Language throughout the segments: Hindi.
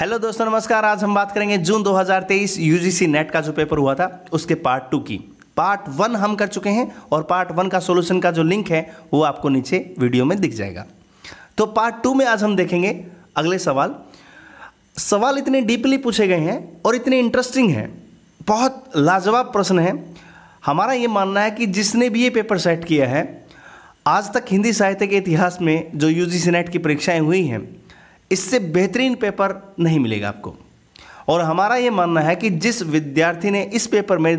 हेलो दोस्तों नमस्कार आज हम बात करेंगे जून 2023 यूजीसी नेट का जो पेपर हुआ था उसके पार्ट टू की पार्ट वन हम कर चुके हैं और पार्ट वन का सॉल्यूशन का जो लिंक है वो आपको नीचे वीडियो में दिख जाएगा तो पार्ट टू में आज हम देखेंगे अगले सवाल सवाल इतने डीपली पूछे गए हैं और इतने इंटरेस्टिंग हैं बहुत लाजवाब प्रश्न है हमारा ये मानना है कि जिसने भी ये पेपर सेट किया है आज तक हिंदी साहित्य के इतिहास में जो यू जी नेट की परीक्षाएं हुई हैं इससे बेहतरीन पेपर नहीं मिलेगा आपको और हमारा ये मानना है कि जिस विद्यार्थी ने इस पेपर में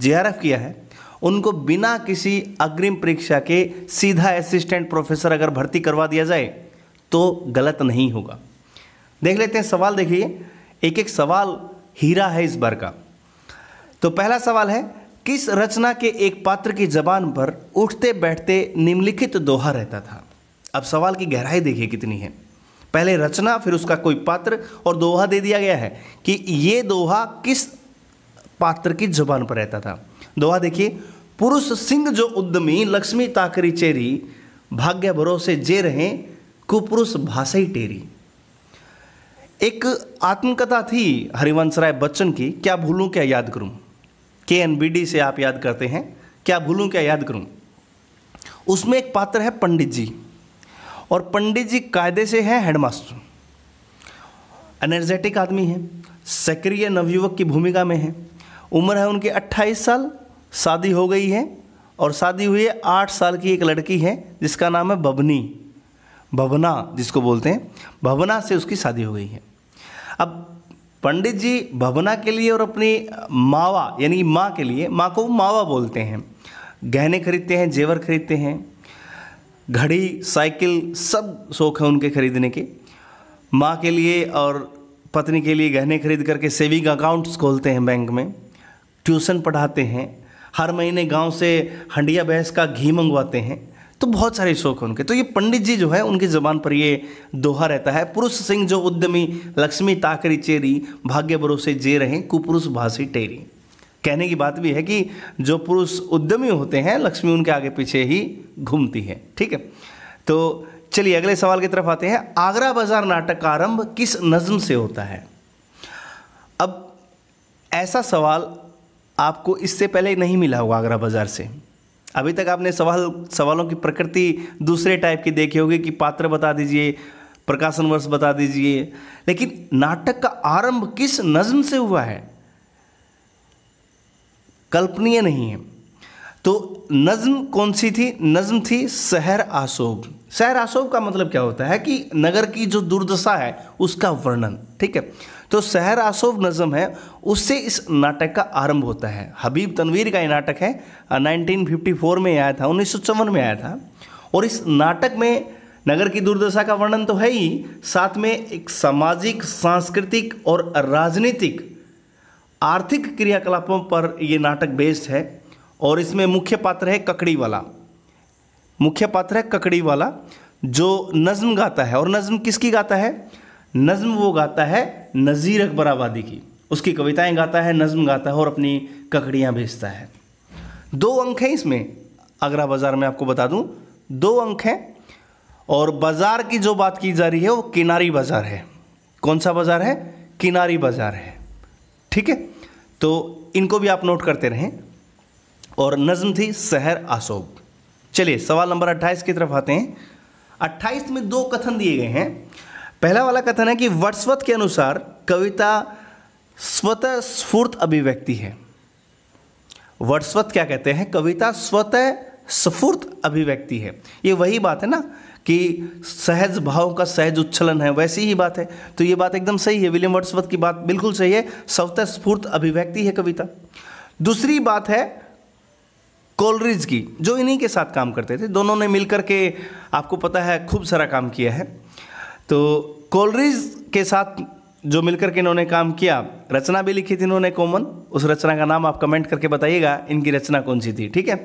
जे किया है उनको बिना किसी अग्रिम परीक्षा के सीधा असिस्टेंट प्रोफेसर अगर भर्ती करवा दिया जाए तो गलत नहीं होगा देख लेते हैं सवाल देखिए एक एक सवाल हीरा है इस बार का तो पहला सवाल है किस रचना के एक पात्र की जबान पर उठते बैठते निम्नलिखित दोहा रहता था अब सवाल की गहराई देखिए कितनी है पहले रचना फिर उसका कोई पात्र और दोहा दे दिया गया है कि ये दोहा किस पात्र की जुबान पर रहता था दोहा देखिए पुरुष सिंह जो उद्यमी लक्ष्मी ताकरी चेरी भाग्य भरोसे जे रहे कुपुरुष भाषाई टेरी एक आत्मकथा थी हरिवंश राय बच्चन की क्या भूलूं क्या याद करूं के एन बी डी से आप याद करते हैं क्या भूलूं क्या याद करूं उसमें एक पात्र है पंडित जी और पंडित जी कायदे से हैं हेडमास्टर एनर्जेटिक आदमी हैं सक्रिय नवयुवक की भूमिका में हैं उम्र है उनकी 28 साल शादी हो गई है और शादी हुई है आठ साल की एक लड़की है जिसका नाम है बबनी भवना जिसको बोलते हैं भवना से उसकी शादी हो गई है अब पंडित जी भवना के लिए और अपनी मावा यानी माँ के लिए माँ को मावा बोलते हैं गहने खरीदते हैं जेवर खरीदते हैं घड़ी साइकिल सब शौक है उनके खरीदने के माँ के लिए और पत्नी के लिए गहने खरीद करके सेविंग अकाउंट्स खोलते हैं बैंक में ट्यूशन पढ़ाते हैं हर महीने गांव से हंडिया भैंस का घी मंगवाते हैं तो बहुत सारे शौक हैं उनके तो ये पंडित जी जो है उनकी ज़बान पर ये दोहा रहता है पुरुष सिंह जो उद्यमी लक्ष्मी ताकरी चेरी भाग्य भरोसे जे रहे कुपुरुष भाषी टेरी कहने की बात भी है कि जो पुरुष उद्यमी होते हैं लक्ष्मी उनके आगे पीछे ही घूमती है ठीक है तो चलिए अगले सवाल की तरफ आते हैं आगरा बाजार नाटक का आरंभ किस नज्म से होता है अब ऐसा सवाल आपको इससे पहले नहीं मिला होगा आगरा बाजार से अभी तक आपने सवाल सवालों की प्रकृति दूसरे टाइप की देखी होगी कि पात्र बता दीजिए प्रकाशन वर्ष बता दीजिए लेकिन नाटक का आरंभ किस नज्म से हुआ है कल्पनीय नहीं है तो नज्म कौन सी थी नज्म थी शहर आसोब शहर आसोब का मतलब क्या होता है कि नगर की जो दुर्दशा है उसका वर्णन ठीक है तो शहर आसोब नज्म है उससे इस नाटक का आरंभ होता है हबीब तनवीर का ये नाटक है 1954 में आया था उन्नीस में आया था और इस नाटक में नगर की दुर्दशा का वर्णन तो है ही साथ में एक सामाजिक सांस्कृतिक और राजनीतिक आर्थिक क्रियाकलापों पर ये नाटक बेस्ड है और इसमें मुख्य पात्र है ककड़ी वाला मुख्य पात्र है ककड़ी वाला जो नज्म गाता है और नज्म किसकी गाता है नज्म वो गाता है नज़ीर अकबर आबादी की उसकी कविताएं गाता है नज्म गाता है और अपनी ककड़ियाँ भेजता है दो अंक हैं इसमें आगरा बाज़ार में आपको बता दूं दो अंक हैं और बाज़ार की जो बात की जा रही है वो किनारी बाज़ार है कौन सा बाज़ार है किनारी बाज़ार है ठीक है तो इनको भी आप नोट करते रहें और नज्म थी शहर आसोब चलिए सवाल नंबर अट्ठाईस की तरफ आते हैं अट्ठाईस में दो कथन दिए गए हैं पहला वाला कथन है कि वर्षवत के अनुसार कविता स्वतः स्फूर्त अभिव्यक्ति है वर्षवत क्या कहते हैं कविता स्वतः स्फूर्त अभिव्यक्ति है ये वही बात है ना कि सहज भाव का सहज उच्छलन है वैसी ही बात है तो ये बात एकदम सही है विलियम वर्ड्सवर्थ की बात बिल्कुल सही है स्वतः स्फूर्त अभिव्यक्ति है कविता दूसरी बात है कोलरिज की जो इन्हीं के साथ काम करते थे दोनों ने मिलकर के आपको पता है खूब सारा काम किया है तो कोलरिज के साथ जो मिलकर के इन्होंने काम किया रचना भी लिखी थी इन्होंने कॉमन उस रचना का नाम आप कमेंट करके बताइएगा इनकी रचना कौन सी थी ठीक है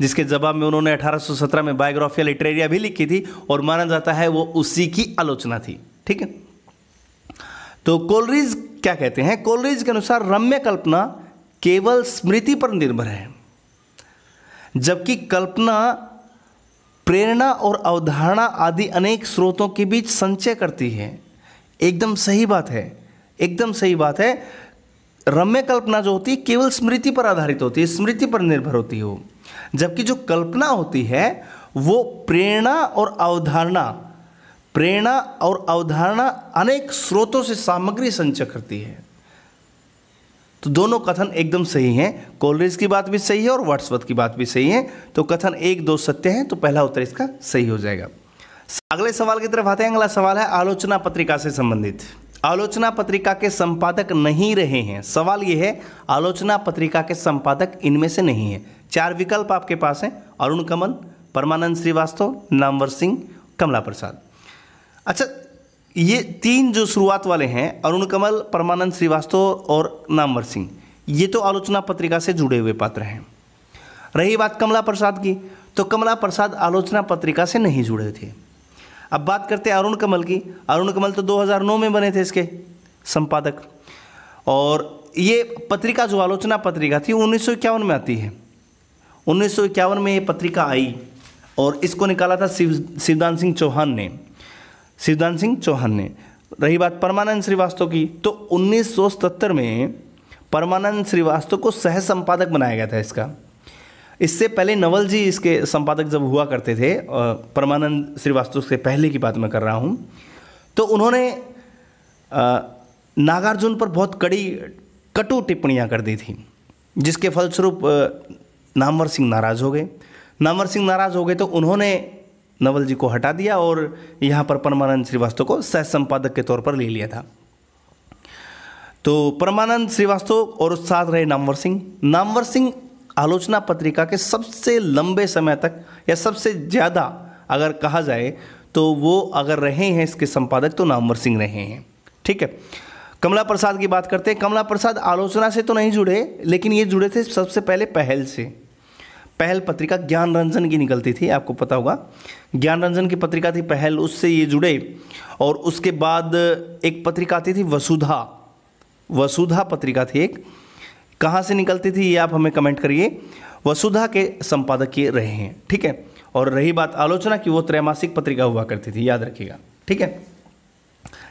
जिसके जवाब में उन्होंने 1817 में बायोग्राफिया लिटरेरिया भी लिखी थी और माना जाता है वो उसी की आलोचना थी ठीक है तो कोलरिज क्या कहते हैं कोलरिज के अनुसार रम्य कल्पना केवल स्मृति पर निर्भर है जबकि कल्पना प्रेरणा और अवधारणा आदि अनेक स्रोतों के बीच संचय करती है एकदम सही बात है एकदम सही बात है रम्य कल्पना जो होती है केवल स्मृति पर आधारित होती है स्मृति पर निर्भर होती है वो जबकि जो कल्पना होती है वो प्रेरणा और अवधारणा प्रेरणा और अवधारणा अनेक स्रोतों से सामग्री संचय करती है तो दोनों कथन एकदम सही हैं कॉलरेज की बात भी सही है और वर्ड्सवर्थ की बात भी सही है तो कथन एक दो सत्य हैं तो पहला उत्तर इसका सही हो जाएगा अगले सवाल की तरफ आते हैं अगला सवाल है आलोचना पत्रिका से संबंधित आलोचना पत्रिका के संपादक नहीं रहे हैं सवाल यह है आलोचना पत्रिका के संपादक इनमें से नहीं है चार विकल्प आपके पास हैं अरुण कमल परमानंद श्रीवास्तव नामवर सिंह कमला प्रसाद अच्छा ये तीन जो शुरुआत वाले हैं अरुण कमल परमानंद श्रीवास्तव और नामवर सिंह ये तो आलोचना पत्रिका से जुड़े हुए पात्र हैं रही बात कमला प्रसाद की तो कमला प्रसाद आलोचना पत्रिका से नहीं जुड़े थे अब बात करते हैं अरुण कमल की अरुण कमल तो 2009 में बने थे इसके संपादक और ये पत्रिका जो आलोचना पत्रिका थी उन्नीस में आती है उन्नीस में ये पत्रिका आई और इसको निकाला था शिव शिवदान सिंह चौहान ने शिवदान सिंह चौहान ने रही बात परमानंद श्रीवास्तव की तो 1977 में परमानंद श्रीवास्तव को सह संपादक बनाया गया था इसका इससे पहले नवल जी इसके संपादक जब हुआ करते थे परमानंद श्रीवास्तव से पहले की बात मैं कर रहा हूँ तो उन्होंने नागार्जुन पर बहुत कड़ी कटु टिप्पणियाँ कर दी थी जिसके फलस्वरूप नामवर सिंह नाराज़ हो गए नामवर सिंह नाराज़ हो गए तो उन्होंने नवल जी को हटा दिया और यहाँ पर परमानंद श्रीवास्तव को सह संपादक के तौर पर ले लिया था तो परमानंद श्रीवास्तव और साथ रहे नामवर सिंह नामवर सिंह आलोचना पत्रिका के सबसे लंबे समय तक या सबसे ज़्यादा अगर कहा जाए तो वो अगर रहे हैं इसके संपादक तो नामवर सिंह रहे हैं ठीक है कमला प्रसाद की बात करते हैं कमला प्रसाद आलोचना से तो नहीं जुड़े लेकिन ये जुड़े थे सबसे पहले पहल से पहल पत्रिका ज्ञान रंजन की निकलती थी आपको पता होगा ज्ञान रंजन की पत्रिका थी पहल उससे ये जुड़े और उसके बाद एक पत्रिका आती थी वसुधा वसुधा पत्रिका थी एक कहाँ से निकलती थी ये आप हमें कमेंट करिए वसुधा के संपादक ये रहे हैं ठीक है और रही बात आलोचना की वो त्रैमासिक पत्रिका हुआ करती थी याद रखिएगा ठीक है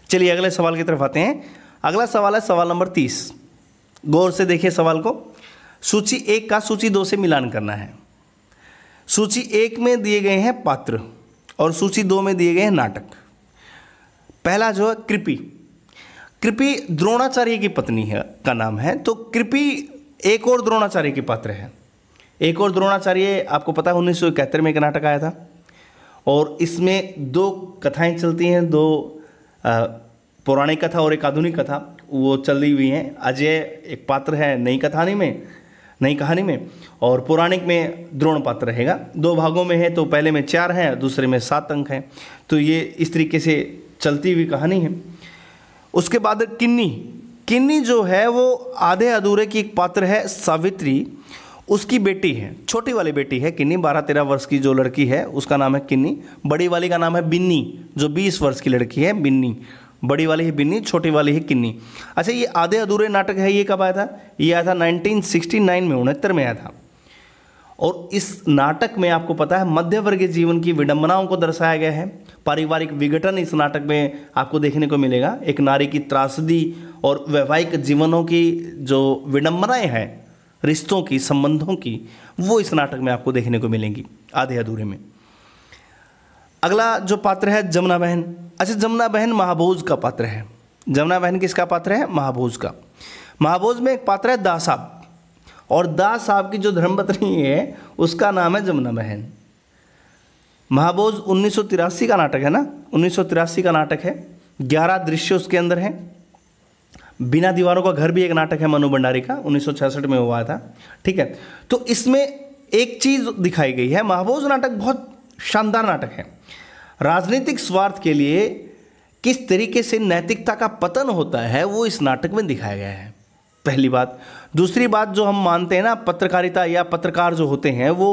चलिए अगले सवाल की तरफ आते हैं अगला सवाल है सवाल नंबर तीस गौर से देखिए सवाल को सूची एक का सूची दो से मिलान करना है सूची एक में दिए गए हैं पात्र और सूची दो में दिए गए हैं नाटक पहला जो है कृपि कृपि द्रोणाचार्य की पत्नी है का नाम है तो कृपि एक और द्रोणाचार्य के पात्र है एक और द्रोणाचार्य आपको पता है उन्नीस में एक नाटक आया था और इसमें दो कथाएं चलती हैं दो आ, पौराणिक कथा और एक आधुनिक कथा वो चल रही हुई हैं अजय एक पात्र है नई कथानी में नई कहानी में और पौराणिक में द्रोण पात्र रहेगा दो भागों में है तो पहले में चार हैं दूसरे में सात अंक हैं तो ये इस तरीके से चलती हुई कहानी है उसके बाद किन्नी किन्नी जो है वो आधे अधूरे की एक पात्र है सावित्री उसकी बेटी है छोटी वाली बेटी है किन्नी बारह तेरह वर्ष की जो लड़की है उसका नाम है किन्नी बड़ी वाली का नाम है बिन्नी जो बीस वर्ष की लड़की है बिन्नी बड़ी वाली ही बिन्नी छोटी वाली ही किन्नी अच्छा ये आधे अधूरे नाटक है ये कब आया था ये आया था 1969 में उनहत्तर में आया था और इस नाटक में आपको पता है मध्य वर्गीय जीवन की विडंबनाओं को दर्शाया गया है पारिवारिक विघटन इस नाटक में आपको देखने को मिलेगा एक नारी की त्रासदी और वैवाहिक जीवनों की जो विडंबनाएँ हैं रिश्तों की संबंधों की वो इस नाटक में आपको देखने को मिलेंगी आधे अधूरे में अगला जो पात्र है जमुना बहन अच्छा जमुना बहन महाबोज का पात्र है जमुना बहन किसका पात्र है महाबोज का महाबोज में एक पात्र है दास साहब और दास साहब की जो धर्मपत्नी है उसका नाम है जमुना बहन महाबोज उन्नीस का नाटक है ना उन्नीस का नाटक है ग्यारह दृश्य उसके अंदर हैं बिना दीवारों का घर भी एक नाटक है मनु भंडारी का 1966 में हुआ था ठीक है तो इसमें एक चीज़ दिखाई गई है महाबोज नाटक बहुत शानदार नाटक है राजनीतिक स्वार्थ के लिए किस तरीके से नैतिकता का पतन होता है वो इस नाटक में दिखाया गया है पहली बात दूसरी बात जो हम मानते हैं ना पत्रकारिता या पत्रकार जो होते हैं वो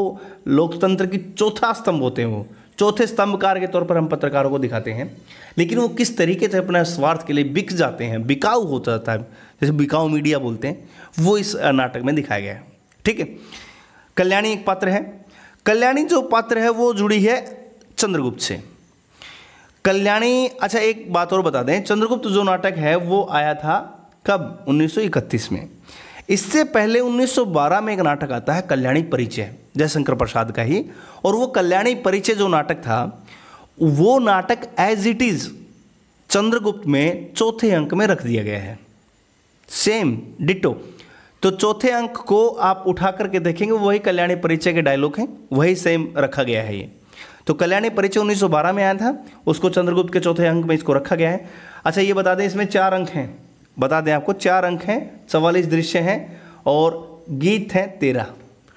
लोकतंत्र की चौथा स्तंभ होते हैं वो चौथे स्तंभकार के तौर पर हम पत्रकारों को दिखाते हैं लेकिन वो किस तरीके से अपना स्वार्थ के लिए बिक जाते हैं बिकाऊ हो जाता है जैसे बिकाऊ मीडिया बोलते हैं वो इस नाटक में दिखाया गया है ठीक है कल्याणी एक पात्र है कल्याणी जो पात्र है वो जुड़ी है चंद्रगुप्त से कल्याणी अच्छा एक बात और बता दें चंद्रगुप्त जो नाटक है वो आया था कब 1931 में इससे पहले 1912 में एक नाटक आता है कल्याणी परिचय जयशंकर प्रसाद का ही और वो कल्याणी परिचय जो नाटक था वो नाटक एज इट इज़ चंद्रगुप्त में चौथे अंक में रख दिया गया है सेम डिटो तो चौथे अंक को आप उठा करके देखेंगे वही कल्याणी परिचय के डायलॉग हैं वही सेम रखा गया है ये तो कल्याणी परिचय 1912 में आया था उसको चंद्रगुप्त के चौथे अंक में इसको रखा गया है अच्छा ये बता दें इसमें चार अंक हैं बता दें आपको चार अंक हैं चवालीस दृश्य हैं और गीत हैं तेरह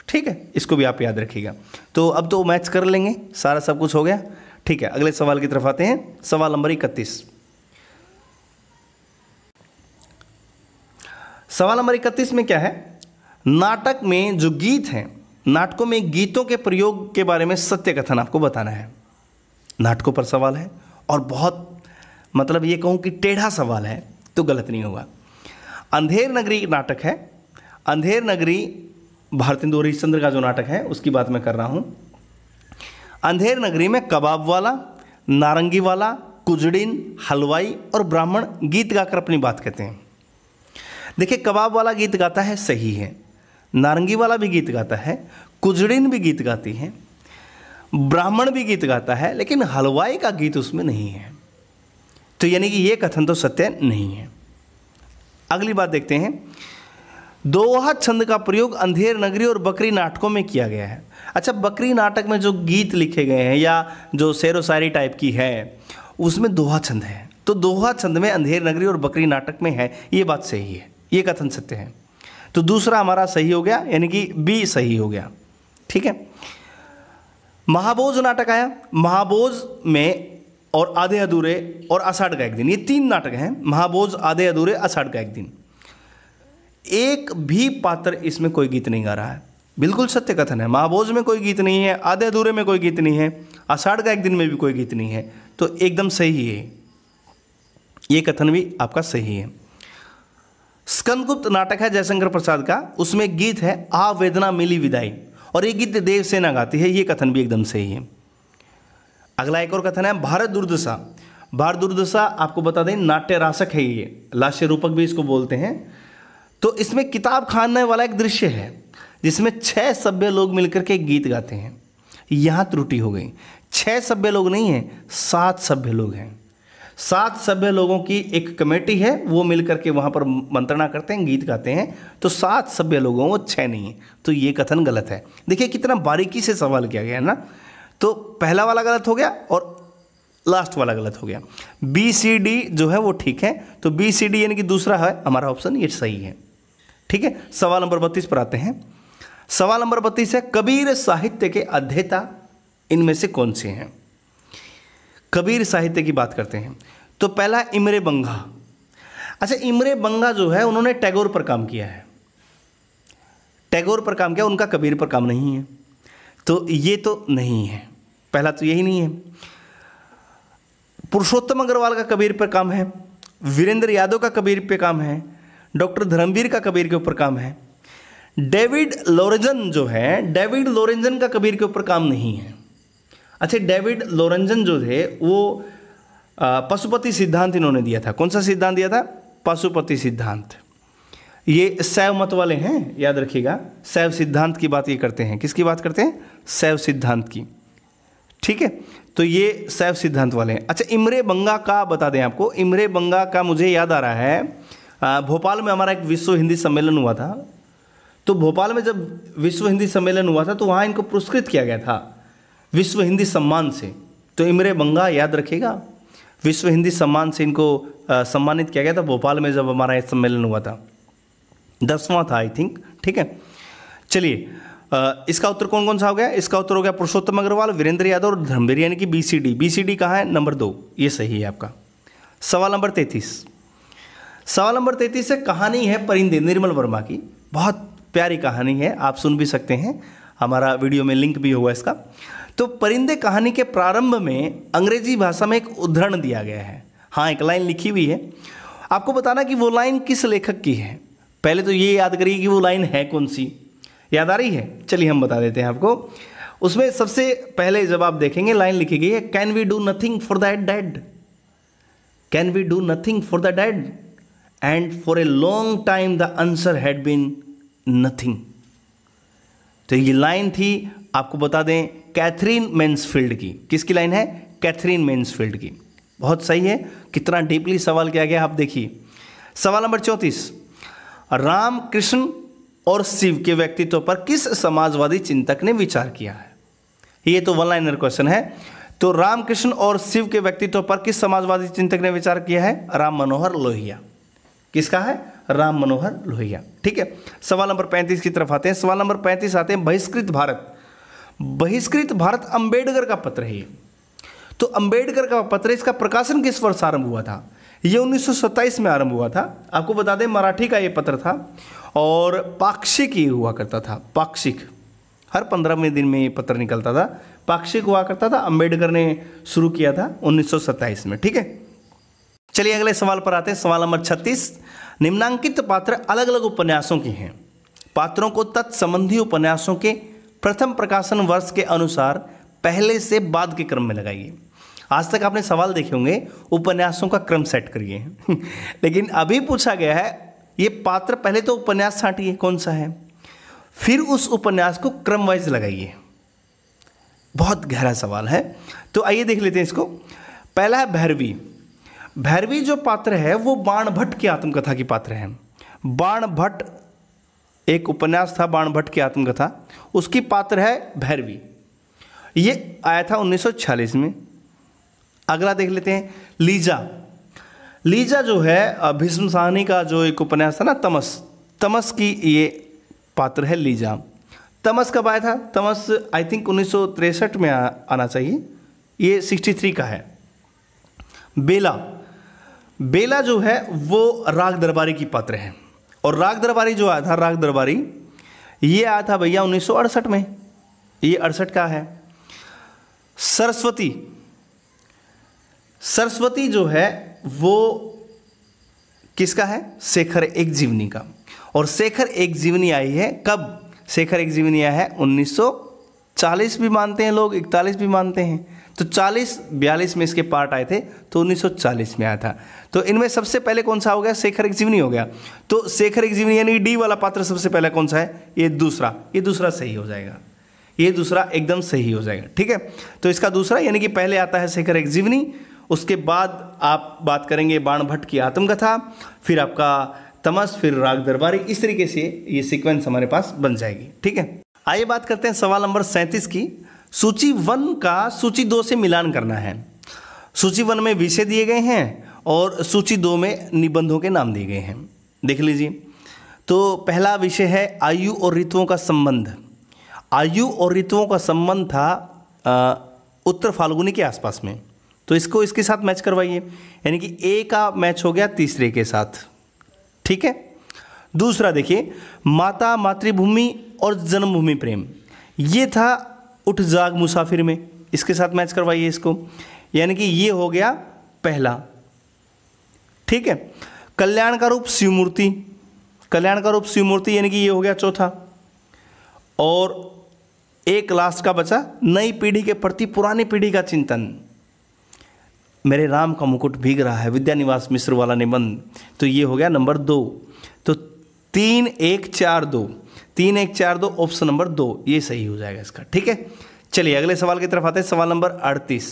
ठीक है इसको भी आप याद रखिएगा तो अब तो मैच कर लेंगे सारा सब कुछ हो गया ठीक है अगले सवाल की तरफ आते हैं सवाल नंबर इकतीस सवाल नंबर इकतीस में क्या है नाटक में जो गीत हैं नाटकों में गीतों के प्रयोग के बारे में सत्य कथन आपको बताना है नाटकों पर सवाल है और बहुत मतलब ये कहूँ कि टेढ़ा सवाल है तो गलत नहीं होगा अंधेर नगरी नाटक है अंधेर नगरी भारतेंदु हरिश्चंद्र का जो नाटक है उसकी बात मैं कर रहा हूँ अंधेर नगरी में कबाब वाला नारंगी वाला कुजड़िन हलवाई और ब्राह्मण गीत गाकर अपनी बात कहते हैं देखिए कबाब वाला गीत गाता है सही है नारंगी वाला भी गीत गाता है कुजड़िन भी गीत गाती है ब्राह्मण भी गीत गाता है लेकिन हलवाई का गीत उसमें नहीं है तो यानी कि ये कथन तो सत्य नहीं है अगली बात देखते हैं दोहा छंद का प्रयोग अंधेर नगरी और बकरी नाटकों में किया गया है अच्छा बकरी नाटक में जो गीत लिखे गए हैं या जो शेर शायरी टाइप की है उसमें दोहा छंद है तो दोहा छंद में अंधेर नगरी और बकरी नाटक में है ये बात सही है ये कथन सत्य है तो दूसरा हमारा सही हो गया यानी कि बी सही हो गया ठीक है महाबोध नाटक आया महाबोध में और आधे अधूरे और अषाढ़ का एक दिन ये तीन नाटक हैं महाबोध आधे अधूरे अषाढ़ का एक दिन एक भी पात्र इसमें कोई गीत नहीं गा रहा है बिल्कुल सत्य कथन है महाबोज में कोई गीत नहीं है आधे अधूरे में कोई गीत नहीं है आषाढ़ का एक दिन में भी कोई गीत नहीं है तो एकदम सही है ये कथन भी आपका सही है स्कंदगुप्त नाटक है जयशंकर प्रसाद का उसमें गीत है आ वेदना मिली विदाई और ये गीत देवसेना गाती है ये कथन भी एकदम सही है अगला एक और कथन है भारत दुर्दशा भारत दुर्दशा आपको बता दें नाट्य रासक है ये लाश्य रूपक भी इसको बोलते हैं तो इसमें किताब खानने वाला एक दृश्य है जिसमें छह सभ्य लोग मिलकर के गीत गाते हैं यहां त्रुटि हो गई छह सभ्य लोग नहीं है सात सभ्य लोग हैं सात सभ्य लोगों की एक कमेटी है वो मिलकर के वहाँ पर मंत्रणा करते हैं गीत गाते हैं तो सात सभ्य लोगों वो छः नहीं है तो ये कथन गलत है देखिए कितना बारीकी से सवाल किया गया है ना तो पहला वाला गलत हो गया और लास्ट वाला गलत हो गया बी सी डी जो है वो ठीक है तो बी सी डी यानी कि दूसरा है हमारा ऑप्शन ये सही है ठीक है सवाल नंबर बत्तीस पर आते हैं सवाल नंबर बत्तीस है कबीर साहित्य के अध्येता इनमें से कौन से हैं कबीर साहित्य की बात करते हैं तो पहला इमरे बंगा अच्छा इमरे बंगा जो है उन्होंने टैगोर पर काम किया है टैगोर पर काम किया उनका कबीर पर काम नहीं है तो ये तो नहीं है पहला तो यही नहीं है पुरुषोत्तम अग्रवाल का कबीर पर काम है वीरेंद्र यादव का कबीर पर काम है डॉक्टर धर्मवीर का कबीर के ऊपर काम है डेविड लोरेंजन जो है डेविड लोरेंजन का कबीर के ऊपर काम नहीं है अच्छा डेविड लोरंजन जो थे वो पशुपति सिद्धांत इन्होंने दिया था कौन सा सिद्धांत दिया था पशुपति सिद्धांत ये शैव मत वाले हैं याद रखिएगा शैव सिद्धांत की बात ये करते हैं किसकी बात करते हैं शैव सिद्धांत की ठीक है तो ये शैव सिद्धांत वाले हैं अच्छा इमरे बंगा का बता दें आपको इमरे बंगा का मुझे याद आ रहा है भोपाल में हमारा एक विश्व हिंदी सम्मेलन हुआ था तो भोपाल में जब विश्व हिंदी सम्मेलन हुआ था तो वहाँ इनको पुरस्कृत किया गया था विश्व हिंदी सम्मान से तो इमरे बंगा याद रखेगा विश्व हिंदी सम्मान से इनको सम्मानित किया गया था भोपाल में जब हमारा सम्मेलन हुआ था दसवां था आई थिंक ठीक है चलिए इसका उत्तर कौन कौन सा हो गया इसका उत्तर हो गया पुरुषोत्तम अग्रवाल वीरेंद्र यादव और धर्मवीर यानी कि B C D B C D कहाँ है नंबर दो ये सही है आपका सवाल नंबर तैतीस सवाल नंबर तैतीस है कहानी है परिंदे निर्मल वर्मा की बहुत प्यारी कहानी है आप सुन भी सकते हैं हमारा वीडियो में लिंक भी होगा इसका तो परिंदे कहानी के प्रारंभ में अंग्रेजी भाषा में एक उदाहरण दिया गया है हाँ एक लाइन लिखी हुई है आपको बताना कि वो लाइन किस लेखक की है पहले तो ये याद करिए कि वो लाइन है कौन सी याद आ रही है चलिए हम बता देते हैं आपको उसमें सबसे पहले जब आप देखेंगे लाइन लिखी गई है can we do nothing for that dead can we do nothing for the dead and for a long time the answer had been nothing तो ये लाइन थी आपको बता दें कैथरीन मेन्सफील्ड की किसकी लाइन है कैथरीन मेन्सफील्ड की बहुत सही है कितना डीपली सवाल किया गया आप देखिए सवाल नंबर चौंतीस राम कृष्ण और शिव के व्यक्तित्व पर किस समाजवादी चिंतक ने विचार किया है ये तो वन लाइनर क्वेश्चन है तो रामकृष्ण और शिव के व्यक्तित्व पर किस समाजवादी चिंतक ने विचार किया है राम मनोहर लोहिया किसका है राम मनोहर लोहिया ठीक है सवाल नंबर पैंतीस की तरफ आते हैं सवाल नंबर पैंतीस आते हैं बहिष्कृत भारत बहिष्कृत भारत अंबेडकर का पत्र है तो अंबेडकर का पत्र इसका प्रकाशन किस वर्ष आरंभ हुआ था यह 1927 में आरंभ हुआ था आपको बता दें मराठी का यह पत्र था और पाक्षिक ये हुआ करता था पाक्षिक हर पंद्रहवें दिन में ये पत्र निकलता था पाक्षिक हुआ करता था अंबेडकर ने शुरू किया था 1927 में ठीक है चलिए अगले सवाल पर आते हैं सवाल नंबर 36 निम्नांकित पात्र अलग अलग उपन्यासों के हैं पात्रों को तत्संबंधी उपन्यासों के प्रथम प्रकाशन वर्ष के अनुसार पहले से बाद के क्रम में लगाइए आज तक आपने सवाल देखे होंगे उपन्यासों का क्रम सेट करिए लेकिन अभी पूछा गया है ये पात्र पहले तो उपन्यास छाटिए कौन सा है फिर उस उपन्यास को क्रम वाइज लगाइए बहुत गहरा सवाल है तो आइए देख लेते हैं इसको पहला है भैरवी भैरवी जो पात्र है वो बाण भट्ट की आत्मकथा की पात्र है बाण भट्ट एक उपन्यास था बाण भट्ट की आत्मकथा उसकी पात्र है भैरवी ये आया था 1946 में अगला देख लेते हैं लीजा लीजा जो है भीष्म साहनी का जो एक उपन्यास था ना तमस तमस की ये पात्र है लीजा तमस कब आया था तमस आई थिंक उन्नीस में आ, आना चाहिए ये 63 का है बेला बेला जो है वो राग दरबारी की पात्र है और राग दरबारी जो आया था राग दरबारी ये आया था भैया उन्नीस में ये अड़सठ का है सरस्वती सरस्वती जो है वो किसका है शेखर एक जीवनी का और शेखर एक जीवनी आई है कब शेखर एक जीवनी आया है 1940 भी मानते हैं लोग 41 भी मानते हैं तो 40 बयालीस में इसके पार्ट आए थे तो 1940 में आया था तो इनमें सबसे पहले कौन सा हो गया शेखर एग्जिवनी हो गया तो शेखर एग्जिवनी यानी डी वाला पात्र सबसे पहला कौन सा है ये दूसरा ये दूसरा सही हो जाएगा ये दूसरा एकदम सही हो जाएगा ठीक है तो इसका दूसरा यानी कि पहले आता है शेखर जीवनी उसके बाद आप बात करेंगे बाण भट्ट की आत्मकथा फिर आपका तमस फिर राग दरबारी इस तरीके से ये सिक्वेंस हमारे पास बन जाएगी ठीक है आइए बात करते हैं सवाल नंबर सैंतीस की सूची वन का सूची दो से मिलान करना है सूची वन में विषय दिए गए हैं और सूची दो में निबंधों के नाम दिए गए हैं देख लीजिए तो पहला विषय है आयु और ऋतुओं का संबंध आयु और ऋतुओं का संबंध था आ, उत्तर फाल्गुनी के आसपास में तो इसको इसके साथ मैच करवाइए यानी कि ए का मैच हो गया तीसरे के साथ ठीक है दूसरा देखिए माता मातृभूमि और जन्मभूमि प्रेम ये था उठ जाग मुसाफिर में इसके साथ मैच करवाइए इसको यानी कि ये हो गया पहला ठीक है कल्याण का रूप शिवमूर्ति कल्याण का रूप शिवमूर्ति यानी कि ये हो गया चौथा और एक लास्ट का बचा नई पीढ़ी के प्रति पुरानी पीढ़ी का चिंतन मेरे राम का मुकुट भीग रहा है विद्यानिवास मिश्र वाला निबंध तो ये हो गया नंबर दो तो तीन एक चार दो तीन एक चार दो ऑप्शन नंबर दो ये सही हो जाएगा इसका ठीक है चलिए अगले सवाल की तरफ आते हैं सवाल नंबर अड़तीस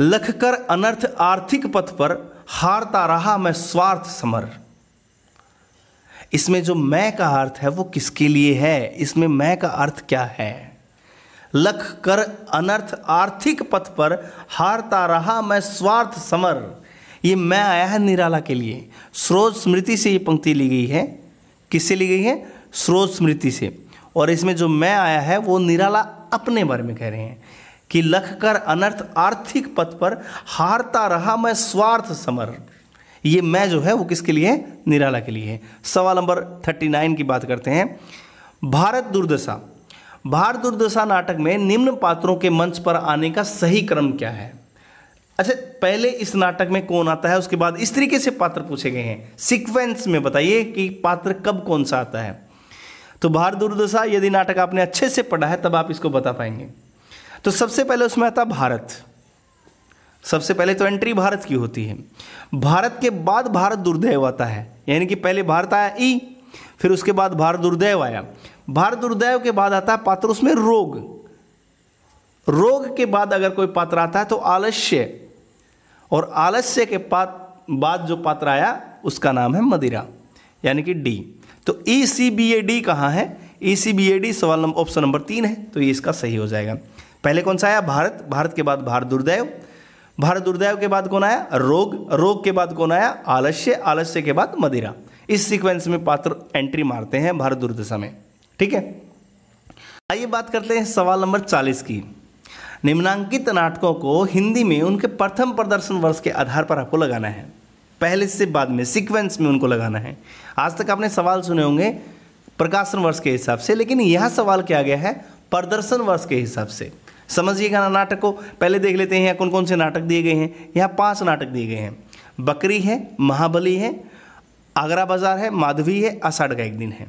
लखकर अनर्थ आर्थिक पथ पर हारता रहा मैं स्वार्थ समर इसमें जो मैं का अर्थ है वो किसके लिए है इसमें मैं का अर्थ क्या है लख कर अनर्थ आर्थिक पथ पर हारता रहा मैं स्वार्थ समर ये मैं आया है निराला के लिए स्रोत स्मृति से ये पंक्ति ली गई है किससे ली गई है स्रोत स्मृति से और इसमें जो मैं आया है वो निराला अपने बारे में कह रहे हैं कि लख कर अनर्थ आर्थिक पथ पर हारता रहा मैं स्वार्थ समर ये मैं जो है वो किसके लिए है निराला के लिए है सवाल नंबर थर्टी नाइन की बात करते हैं भारत दुर्दशा भारत दुर्दशा नाटक में निम्न पात्रों के मंच पर आने का सही क्रम क्या है अच्छा पहले इस नाटक में कौन आता है उसके बाद इस तरीके से पात्र पूछे गए हैं सीक्वेंस में बताइए कि पात्र कब कौन सा आता है तो भार दुर्दशा यदि नाटक आपने अच्छे से पढ़ा है तब आप इसको बता पाएंगे तो सबसे पहले उसमें आता भारत सबसे पहले तो एंट्री भारत की होती है भारत के बाद भारत दुर्दैव आता है यानी कि पहले भारत आया ई फिर उसके बाद भारत दुर्दैव आया भारत दुर्दैव के बाद आता है पात्र उसमें रोग रोग के बाद अगर कोई पात्र आता है तो आलस्य और आलस्य के पात बाद जो पात्र आया उसका नाम है मदिरा यानी कि डी तो ई सी बी ए डी कहाँ है E C B A D सवाल नंबर ऑप्शन नंबर तीन है तो ये इसका सही हो जाएगा पहले कौन सा आया भारत भारत के बाद भारत दुर्दैव भारत दुर्दैव के बाद कौन आया रोग रोग के बाद कौन आया आलस्य आलस्य के बाद मदिरा इस सीक्वेंस में पात्र एंट्री मारते हैं भारत दुर्दशा में ठीक है आइए बात करते हैं सवाल नंबर चालीस की निम्नांकित नाटकों को हिंदी में उनके प्रथम प्रदर्शन वर्ष के आधार पर आपको लगाना है पहले से बाद में सीक्वेंस में उनको लगाना है आज तक आपने सवाल सुने होंगे प्रकाशन वर्ष के हिसाब से लेकिन यह सवाल क्या गया है प्रदर्शन वर्ष के हिसाब से समझिएगा ना नाटक को पहले देख लेते हैं यहाँ कौन कौन से नाटक दिए गए हैं यहाँ पांच नाटक दिए गए हैं बकरी है महाबली है आगरा बाजार है माधवी है आषाढ़ का एक दिन है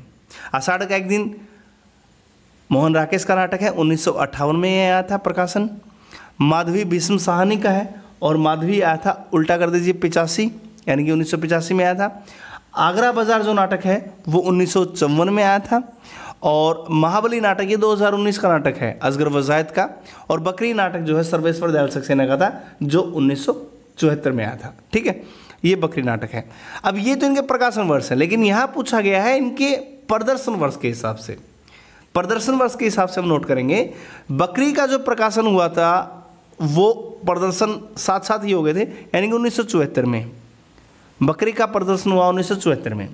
आषाढ़ का एक दिन मोहन राकेश का नाटक है उन्नीस में ये आया था प्रकाशन माधवी भीष्म साहनी का है और माधवी आया था उल्टा कर दीजिए पिचासी यानी कि उन्नीस में आया था आगरा बाजार जो नाटक है वो उन्नीस में आया था और महाबली नाटक ये 2019 का नाटक है असगर वजायद का और बकरी नाटक जो है सर्वेश्वर दयाल सक्सेना का था जो उन्नीस में आया था ठीक है ये बकरी नाटक है अब ये तो इनके प्रकाशन वर्ष है लेकिन यहाँ पूछा गया है इनके प्रदर्शन वर्ष के हिसाब से प्रदर्शन वर्ष के हिसाब से हम नोट करेंगे बकरी का जो प्रकाशन हुआ था वो प्रदर्शन साथ साथ ही हो गए थे यानी कि उन्नीस में बकरी का प्रदर्शन हुआ उन्नीस में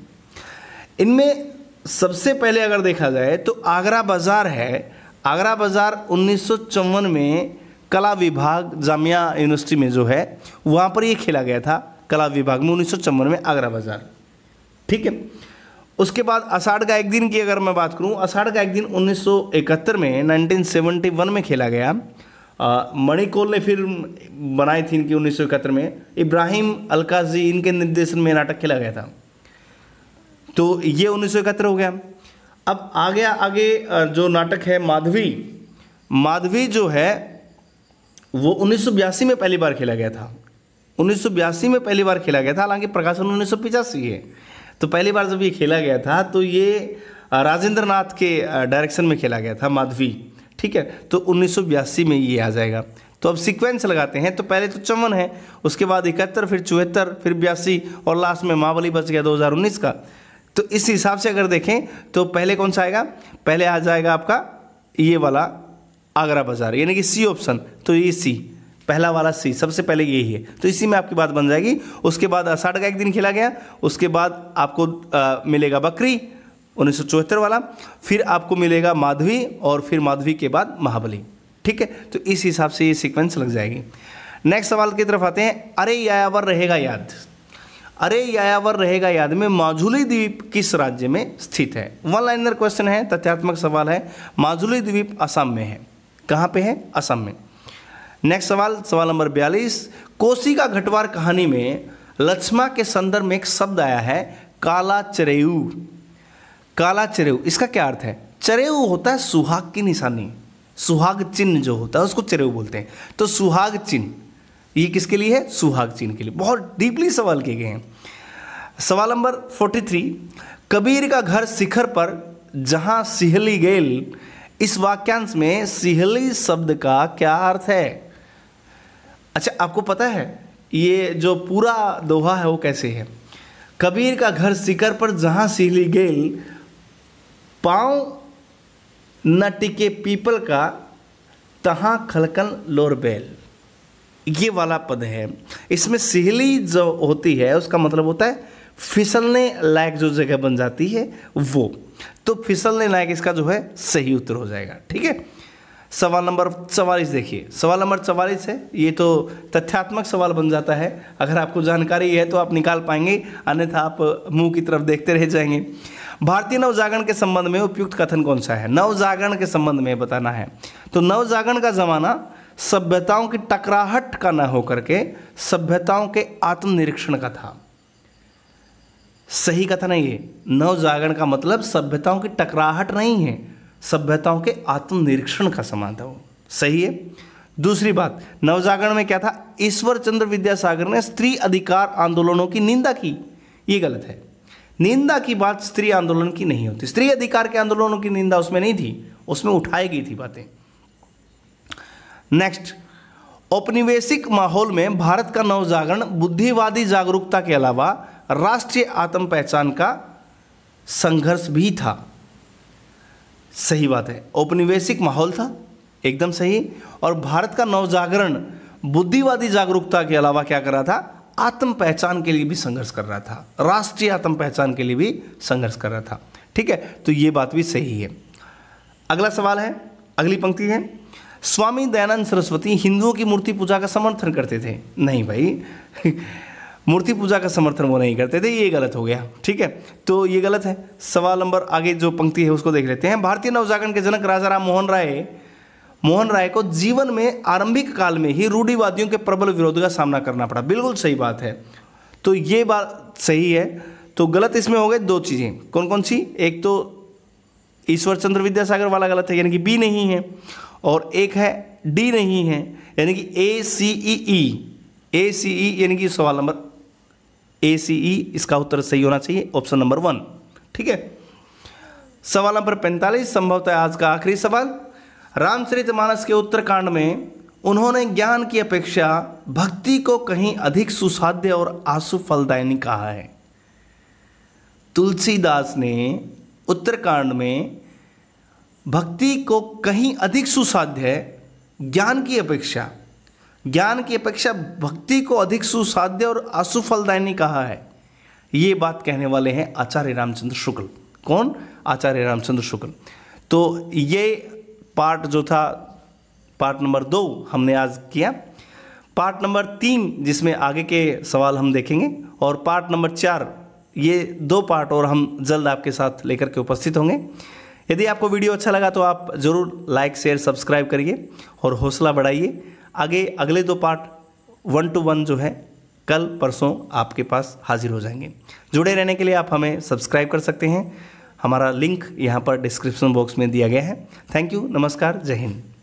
इनमें सबसे पहले अगर देखा जाए तो आगरा बाज़ार है आगरा बाज़ार उन्नीस में कला विभाग जामिया यूनिवर्सिटी में जो है वहाँ पर ये खेला गया था कला विभाग में उन्नीस में आगरा बाज़ार ठीक है उसके बाद अषाढ़ का एक दिन की अगर मैं बात करूं अषाढ़ का एक दिन 1971 में 1971 में खेला गया मणिकोल ने फिर बनाई थी इनकी 1971 में इब्राहिम अलकाजी इनके निर्देशन में नाटक खेला गया था तो ये 1971 हो गया अब आ गया आगे जो नाटक है माधवी माधवी जो है वो उन्नीस में पहली बार खेला गया था उन्नीस में पहली बार खेला गया था हालांकि प्रकाशन उन्नीस है तो पहली बार जब ये खेला गया था तो ये राजेंद्र नाथ के डायरेक्शन में खेला गया था माधवी ठीक है तो उन्नीस में ये आ जाएगा तो अब सीक्वेंस लगाते हैं तो पहले तो चौवन है उसके बाद इकहत्तर फिर चौहत्तर फिर बयासी और लास्ट में मावली बच गया 2019 का तो इस हिसाब से अगर देखें तो पहले कौन सा आएगा पहले आ जाएगा आपका ये वाला आगरा बाज़ार यानी कि सी ऑप्शन तो ये सी पहला वाला सी सबसे पहले यही है तो इसी में आपकी बात बन जाएगी उसके बाद अषाढ़ का एक दिन खेला गया उसके बाद आपको आ, मिलेगा बकरी उन्नीस वाला फिर आपको मिलेगा माधवी और फिर माधवी के बाद महाबली ठीक है तो इस हिसाब से ये सीक्वेंस लग जाएगी नेक्स्ट सवाल की तरफ आते हैं अरे यायावर रहेगा याद अरे यायावर रहेगा याद में माजुली द्वीप किस राज्य में स्थित है वन लाइनर क्वेश्चन है तथ्यात्मक सवाल है माजुली द्वीप असम में है कहाँ पे है असम में नेक्स्ट सवाल सवाल नंबर बयालीस कोसी का घटवार कहानी में लक्ष्मा के संदर्भ में एक शब्द आया है काला चरेऊ काला चरेऊ इसका क्या अर्थ है चरेऊ होता है सुहाग की निशानी सुहाग चिन्ह जो होता है उसको चरेऊ बोलते हैं तो सुहाग चिन्ह ये किसके लिए है सुहाग चिन्ह के लिए बहुत डीपली सवाल किए गए हैं सवाल नंबर 43 कबीर का घर शिखर पर जहाँ सिहली गेल इस वाक्यांश में सिहली शब्द का क्या अर्थ है अच्छा आपको पता है ये जो पूरा दोहा है वो कैसे है कबीर का घर सिकर पर जहाँ सीली गेल पाँव न टिके पीपल का तहाँ खलकन लोर बेल ये वाला पद है इसमें सिहली जो होती है उसका मतलब होता है फिसलने लायक जो जगह बन जाती है वो तो फिसलने लायक इसका जो है सही उत्तर हो जाएगा ठीक है सवाल नंबर चवालीस देखिए सवाल नंबर चवालीस है ये तो तथ्यात्मक सवाल बन जाता है अगर आपको जानकारी है तो आप निकाल पाएंगे अन्यथा आप मुंह की तरफ देखते रह जाएंगे भारतीय नवजागरण के संबंध में उपयुक्त कथन कौन सा है नवजागरण के संबंध में बताना है तो नवजागरण का ज़माना सभ्यताओं की टकराहट का न होकर के सभ्यताओं के आत्मनिरीक्षण का था सही कथन है ये नवजागरण का मतलब सभ्यताओं की टकराहट नहीं है सभ्यताओं के आत्मनिरीक्षण का समान था वो सही है दूसरी बात नवजागरण में क्या था ईश्वर चंद्र विद्यासागर ने स्त्री अधिकार आंदोलनों की निंदा की ये गलत है निंदा की बात स्त्री आंदोलन की नहीं होती स्त्री अधिकार के आंदोलनों की निंदा उसमें नहीं थी उसमें उठाई गई थी बातें नेक्स्ट औपनिवेशिक माहौल में भारत का नवजागरण बुद्धिवादी जागरूकता के अलावा राष्ट्रीय आत्म पहचान का संघर्ष भी था सही बात है औपनिवेशिक माहौल था एकदम सही और भारत का नवजागरण बुद्धिवादी जागरूकता के अलावा क्या कर रहा था आत्म पहचान के लिए भी संघर्ष कर रहा था राष्ट्रीय आत्म पहचान के लिए भी संघर्ष कर रहा था ठीक है तो ये बात भी सही है अगला सवाल है अगली पंक्ति है स्वामी दयानंद सरस्वती हिंदुओं की मूर्ति पूजा का समर्थन करते थे नहीं भाई मूर्ति पूजा का समर्थन वो नहीं करते थे ये गलत हो गया ठीक है तो ये गलत है सवाल नंबर आगे जो पंक्ति है उसको देख लेते हैं भारतीय नवजागरण के जनक राजा राम मोहन राय मोहन राय को जीवन में आरंभिक काल में ही रूढ़ीवादियों के प्रबल विरोध का सामना करना पड़ा बिल्कुल सही बात है तो ये बात सही है तो गलत इसमें हो गए दो चीज़ें कौन कौन सी एक तो ईश्वर चंद्र विद्यासागर वाला गलत है यानी कि बी नहीं है और एक है डी नहीं है यानी कि ए सी ई ई ए सी ई यानी कि सवाल नंबर ए सी ई इसका उत्तर सही होना चाहिए ऑप्शन नंबर वन ठीक है सवाल नंबर पैंतालीस संभवतः आज का आखिरी सवाल रामचरित मानस के उत्तरकांड में उन्होंने ज्ञान की अपेक्षा भक्ति को कहीं अधिक सुसाध्य और आंसू फलदायिनी कहा है तुलसीदास ने उत्तरकांड में भक्ति को कहीं अधिक सुसाध्य ज्ञान की अपेक्षा ज्ञान की अपेक्षा भक्ति को अधिक सुसाध्य और असुफलदायिनी कहा है ये बात कहने वाले हैं आचार्य रामचंद्र शुक्ल कौन आचार्य रामचंद्र शुक्ल तो ये पार्ट जो था पार्ट नंबर दो हमने आज किया पार्ट नंबर तीन जिसमें आगे के सवाल हम देखेंगे और पार्ट नंबर चार ये दो पार्ट और हम जल्द आपके साथ लेकर के उपस्थित होंगे यदि आपको वीडियो अच्छा लगा तो आप ज़रूर लाइक शेयर सब्सक्राइब करिए और हौसला बढ़ाइए आगे अगले दो पार्ट वन टू वन जो है कल परसों आपके पास हाजिर हो जाएंगे जुड़े रहने के लिए आप हमें सब्सक्राइब कर सकते हैं हमारा लिंक यहाँ पर डिस्क्रिप्शन बॉक्स में दिया गया है थैंक यू नमस्कार जय हिंद